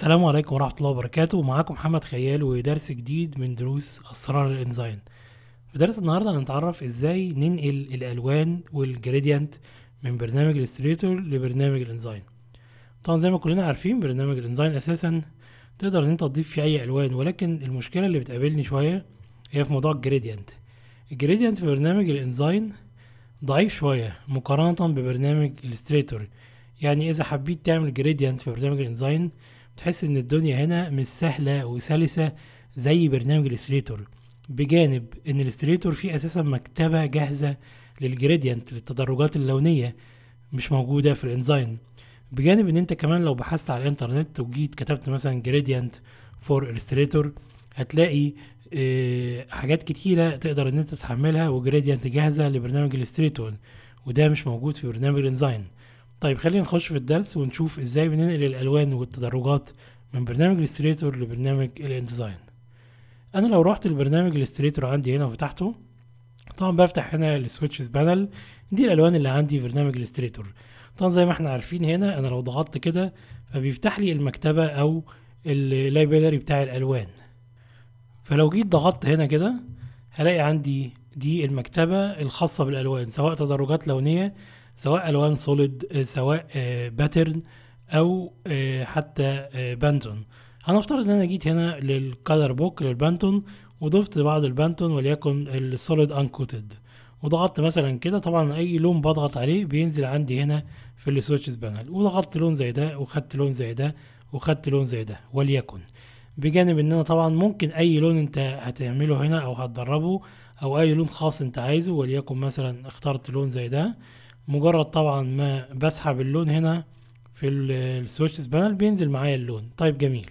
السلام عليكم ورحمة الله وبركاته معاكم محمد خيال ودرس جديد من دروس أسرار الإنزاين في درس النهاردة هنتعرف إزاي ننقل الألوان والجريديانت من برنامج الستريتور لبرنامج الإنزاين طبعا زي ما كلنا عارفين برنامج الإنزاين أساسا تقدر إن أنت تضيف فيه أي ألوان ولكن المشكلة اللي بتقابلني شوية هي في موضوع الجريديانت الجريديانت في برنامج الإنزاين ضعيف شوية مقارنة ببرنامج الستريتور يعني إذا حبيت تعمل جريديانت في برنامج الإنزاين تحس ان الدنيا هنا مش سهله وسلسه زي برنامج الاستريتور بجانب ان الاستريتور فيه اساسا مكتبه جاهزه للجريديانت للتدرجات اللونيه مش موجوده في الانزاين بجانب ان انت كمان لو بحثت على الانترنت وجيت كتبت مثلا جريديانت فور الستريتور هتلاقي اه حاجات كتيره تقدر ان انت تحملها وجريديانت جاهزه لبرنامج الاستريتور وده مش موجود في برنامج الانزاين طيب خلينا نخش في الدرس ونشوف ازاي بننقل الالوان والتدرجات من برنامج الستريتور لبرنامج الانديزاين انا لو رحت لبرنامج الستريتور عندي هنا وفتحته طبعا بفتح هنا السويتشز بانل دي الالوان اللي عندي في برنامج الستريتور طبعا زي ما احنا عارفين هنا انا لو ضغطت كده فبيفتح لي المكتبه او اللايبراري بتاع الالوان فلو جيت ضغطت هنا كده هلاقي عندي دي المكتبه الخاصه بالالوان سواء تدرجات لونيه سواء الوان سوليد آه، سواء باترن آه، او آه، حتى بانتون هنفترض ان انا جيت هنا للكالر بوك للبانتون وضفت بعض البانتون وليكن السوليد انكوتد وضغطت مثلا كده طبعا اي لون بضغط عليه بينزل عندي هنا في السويتشز بانل وضغطت لون زي ده وخدت لون زي ده وخدت لون زي ده وليكن بجانب ان انا طبعا ممكن اي لون انت هتعمله هنا او هتدربه او اي لون خاص انت عايزه وليكن مثلا اخترت لون زي ده مجرد طبعا ما بسحب اللون هنا في السويتشز بانل بينزل معايا اللون طيب جميل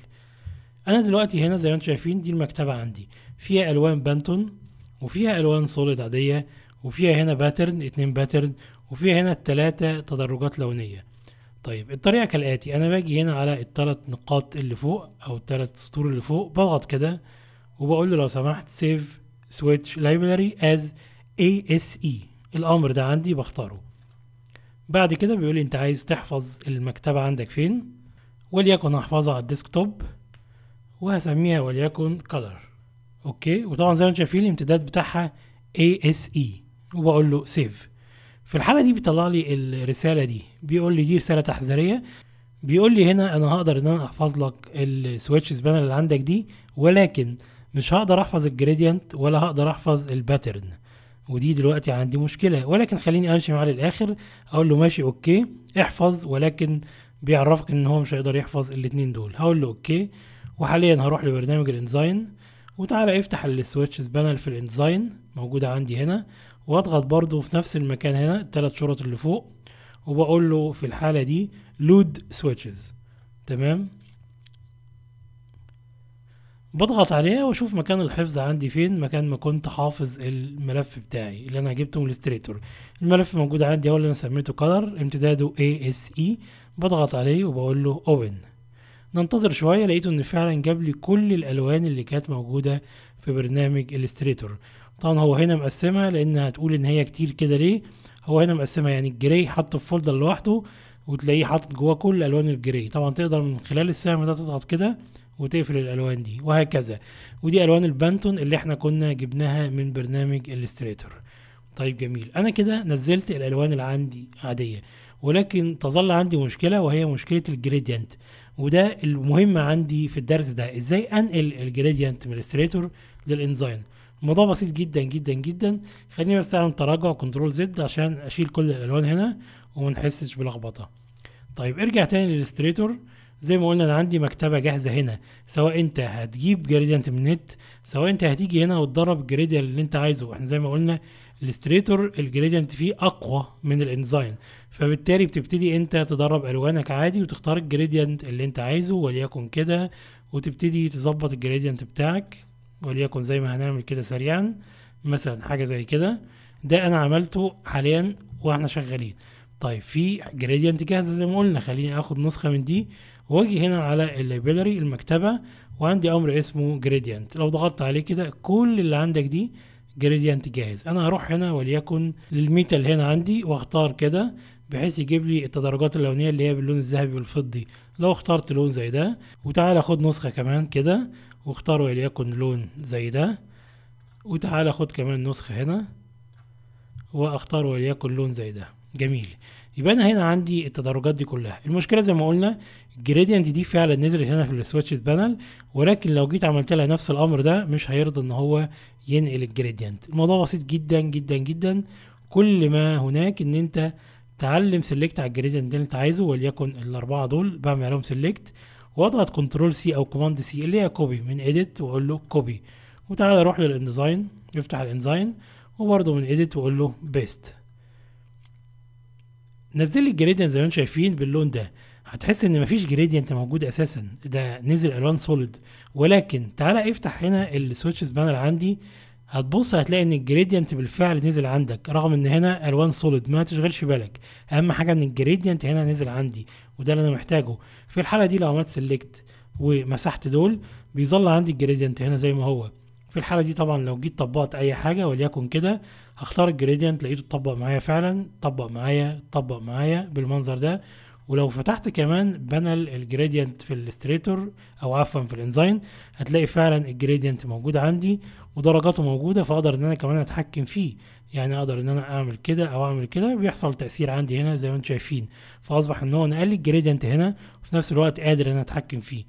انا دلوقتي هنا زي ما انتم شايفين دي المكتبه عندي فيها الوان بانتون وفيها الوان سوليد عاديه وفيها هنا باترن اتنين باترن وفيها هنا التلاتة تدرجات لونيه طيب الطريقه كالاتي انا باجي هنا على التلات نقاط اللي فوق او التلات سطور اللي فوق بضغط كده وبقول له لو سمحت سيف سويتش لايبراري از اي اس اي الامر ده عندي بختاره بعد كده بيقول لي انت عايز تحفظ المكتبة عندك فين وليكن احفظها على الديسكتوب وهسميها وليكن color اوكي وطبعا زي ما انتم شايفين الامتداد بتاعها ASE وبقول له سيف في الحالة دي بيطلع لي الرسالة دي بيقول لي دي رسالة تحذيرية بيقول لي هنا انا هقدر ان انا احفظ لك السويتشز بانل اللي عندك دي ولكن مش هقدر احفظ الجريدينت ولا هقدر احفظ الباترن ودي دلوقتي عندي مشكله ولكن خليني امشي معاه للاخر اقول له ماشي اوكي احفظ ولكن بيعرفك ان هو مش هيقدر يحفظ الاتنين دول هقول له اوكي وحاليا هروح لبرنامج الإنزاين وتعالى افتح السويتشز بانل في الإنزاين موجوده عندي هنا واضغط برضو في نفس المكان هنا التلات شرط اللي فوق وبقول له في الحاله دي لود سويتشز تمام بضغط عليها واشوف مكان الحفظ عندي فين مكان ما كنت حافظ الملف بتاعي اللي انا جبته من الستريتور الملف موجود عندي هو اللي انا سميته color امتداده ASE بضغط عليه وبقول له open ننتظر شوية لقيته ان فعلا جاب لي كل الالوان اللي كانت موجودة في برنامج الستريتور طبعا هو هنا مقسمها لان هتقول ان هي كتير كده ليه هو هنا مقسمها يعني الجراي حاطه في فولدر لوحده وتلاقيه حاطط جواه كل الوان الجراي طبعا تقدر من خلال السهم ده تضغط كده وتقفل الالوان دي وهكذا ودي الوان البانتون اللي احنا كنا جبناها من برنامج الستريتور طيب جميل انا كده نزلت الالوان اللي عندي عاديه ولكن تظل عندي مشكله وهي مشكله الجريدينت وده المهم عندي في الدرس ده ازاي انقل الجريدينت من الستريتور للانزاين الموضوع بسيط جدا جدا جدا خليني بس اعمل تراجع كنترول زد عشان اشيل كل الالوان هنا وما نحسش بلخبطه طيب ارجع تاني للستريتور زي ما قلنا انا عندي مكتبه جاهزه هنا سواء انت هتجيب جريديانت من النت سواء انت هتيجي هنا وتدرب الجريديان اللي انت عايزه احنا زي ما قلنا الاستريتور الجريديانت فيه اقوى من الانزاين فبالتالي بتبتدي انت تدرب الوانك عادي وتختار الجريديانت اللي انت عايزه وليكن كده وتبتدي تظبط الجريديانت بتاعك وليكن زي ما هنعمل كده سريعا مثلا حاجه زي كده ده انا عملته حاليا واحنا شغالين طيب في جريديانت جاهزه زي ما قلنا خليني اخد نسخه من دي واجي هنا على اللايبراري المكتبه وعندي امر اسمه جريدينت لو ضغطت عليه كده كل اللي عندك دي جريدينت جاهز انا هروح هنا وليكن للميتال هنا عندي واختار كده بحيث يجيب لي التدرجات اللونيه اللي هي باللون الذهبي والفضي لو اخترت لون زي ده وتعالى خد نسخه كمان كده واختار وليكن لون زي ده وتعالى خد كمان نسخه هنا واختار وليكن لون زي ده جميل يبقى انا هنا عندي التدرجات دي كلها المشكله زي ما قلنا الجريدينت دي فعلا نزلت هنا في السويتش بانل ولكن لو جيت عملت لها نفس الامر ده مش هيرضى ان هو ينقل الجريدينت الموضوع بسيط جدا جدا جدا كل ما هناك ان انت تعلم سيلكت على الجريدينت اللي انت عايزه وليكن الاربعه دول بعمل عليهم سيلكت واضغط كنترول سي او كوماند سي اللي هي كوبي من اديت واقول له كوبي وتعالى اروح للانزاين يفتح الانزاين وبرده من اديت واقول له بيست نزل لي الجريدينت زي ما انتم شايفين باللون ده هتحس ان مفيش جريدينت موجود اساسا ده نزل الوان سوليد ولكن تعالى افتح هنا السويتشز بانل عندي هتبص هتلاقي ان الجريدينت بالفعل نزل عندك رغم ان هنا الوان سوليد ما تشغلش بالك اهم حاجه ان الجريدينت هنا نزل عندي وده اللي انا محتاجه في الحاله دي لو عملت سيلكت ومسحت دول بيظل عندي الجريدينت هنا زي ما هو في الحاله دي طبعا لو جيت طبقت اي حاجه وليكن كده هختار الجريدينت لقيته اتطبق معايا فعلا طبق معايا طبق معايا بالمنظر ده ولو فتحت كمان بانل الجريدينت في الاستريتور او عفوا في الانزاين هتلاقي فعلا الجريدينت موجود عندي ودرجاته موجوده فاقدر ان انا كمان اتحكم فيه يعني اقدر ان انا اعمل كده او اعمل كده بيحصل تاثير عندي هنا زي ما انتم شايفين فاصبح ان هو نقل الجريدينت هنا وفي نفس الوقت قادر ان انا اتحكم فيه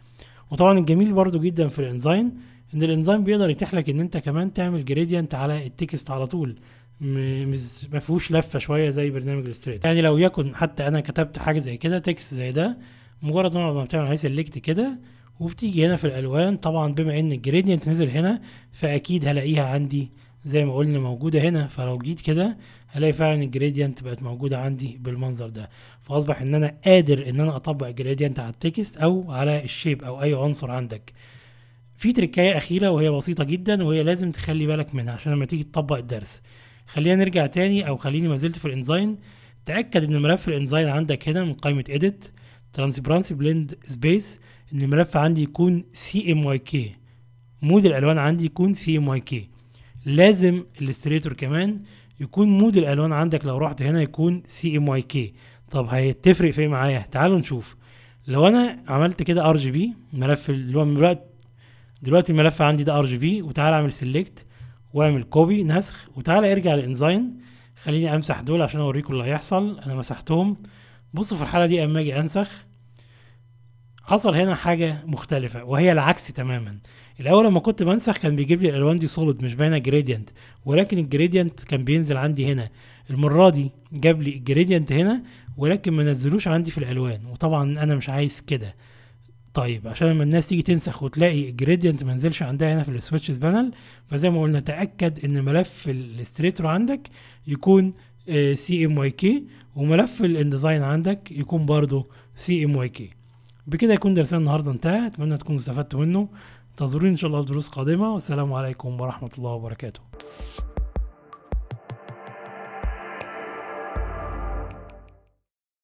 وطبعا الجميل برضو جدا في الانزاين ان الانزيم بيقدر يتيح لك ان انت كمان تعمل جريدينت على التكست على طول ما فيهوش لفه شويه زي برنامج الستريت يعني لو يكن حتى انا كتبت حاجه زي كده تكست زي ده مجرد ما بتعمل عليه سيلكت كده وبتيجي هنا في الالوان طبعا بما ان الجريدينت نزل هنا فاكيد هلاقيها عندي زي ما قلنا موجودة هنا فلو جيت كده هلاقي فعلا الجريدينت بقت موجودة عندي بالمنظر ده فأصبح إن أنا قادر إن أنا أطبق جريدينت على التكست أو على الشيب أو أي عنصر عندك في تركايه اخيره وهي بسيطه جدا وهي لازم تخلي بالك منها عشان لما تيجي تطبق الدرس خلينا نرجع تاني او خليني ما زلت في الانزاين تاكد ان ملف الانزاين عندك هنا من قائمه اديت ترانسبرانسي بليند سبيس ان الملف عندي يكون سي ام واي كي مود الالوان عندي يكون سي ام واي كي لازم الاستريتور كمان يكون مود الالوان عندك لو رحت هنا يكون سي ام واي كي طب هيتفرق في ايه معايا تعالوا نشوف لو انا عملت كده ار جي بي ملف اللي هو دلوقتي الملف عندي ده ار جي بي وتعالى اعمل سيلكت واعمل كوبي نسخ وتعالى ارجع للانزاين خليني امسح دول عشان اوريكم اللي هيحصل انا مسحتهم بصوا في الحاله دي اما اجي انسخ حصل هنا حاجه مختلفه وهي العكس تماما الاول لما كنت بنسخ كان بيجيب لي الالوان دي سوليد مش باينه جريدينت ولكن الجريدينت كان بينزل عندي هنا المره دي جاب لي الجريدينت هنا ولكن ما نزلوش عندي في الالوان وطبعا انا مش عايز كده طيب عشان لما الناس تيجي تنسخ وتلاقي الجريدينت ما نزلش عندها هنا في السويتش بانل فزي ما قلنا تاكد ان ملف الاستريتور عندك يكون سي ام واي كي وملف الانديزاين عندك يكون برضه سي ام واي كي بكده يكون درسنا النهارده انتهى اتمنى تكونوا استفدتوا منه انتظروني ان شاء الله في دروس قادمه والسلام عليكم ورحمه الله وبركاته